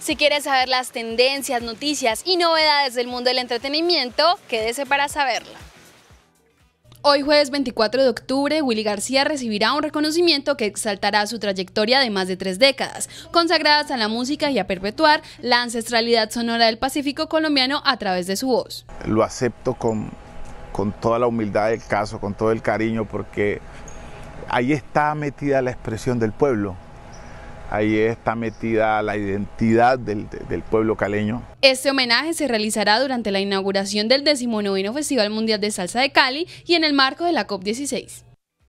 Si quieres saber las tendencias, noticias y novedades del mundo del entretenimiento, quédese para saberla. Hoy jueves 24 de octubre, Willy García recibirá un reconocimiento que exaltará su trayectoria de más de tres décadas, consagradas a la música y a perpetuar la ancestralidad sonora del Pacífico colombiano a través de su voz. Lo acepto con, con toda la humildad del caso, con todo el cariño, porque ahí está metida la expresión del pueblo, ahí está metida la identidad del, pueblo caleño. Este homenaje se realizará durante la inauguración del 19 Festival Mundial de Salsa de Cali y en el marco de la COP16.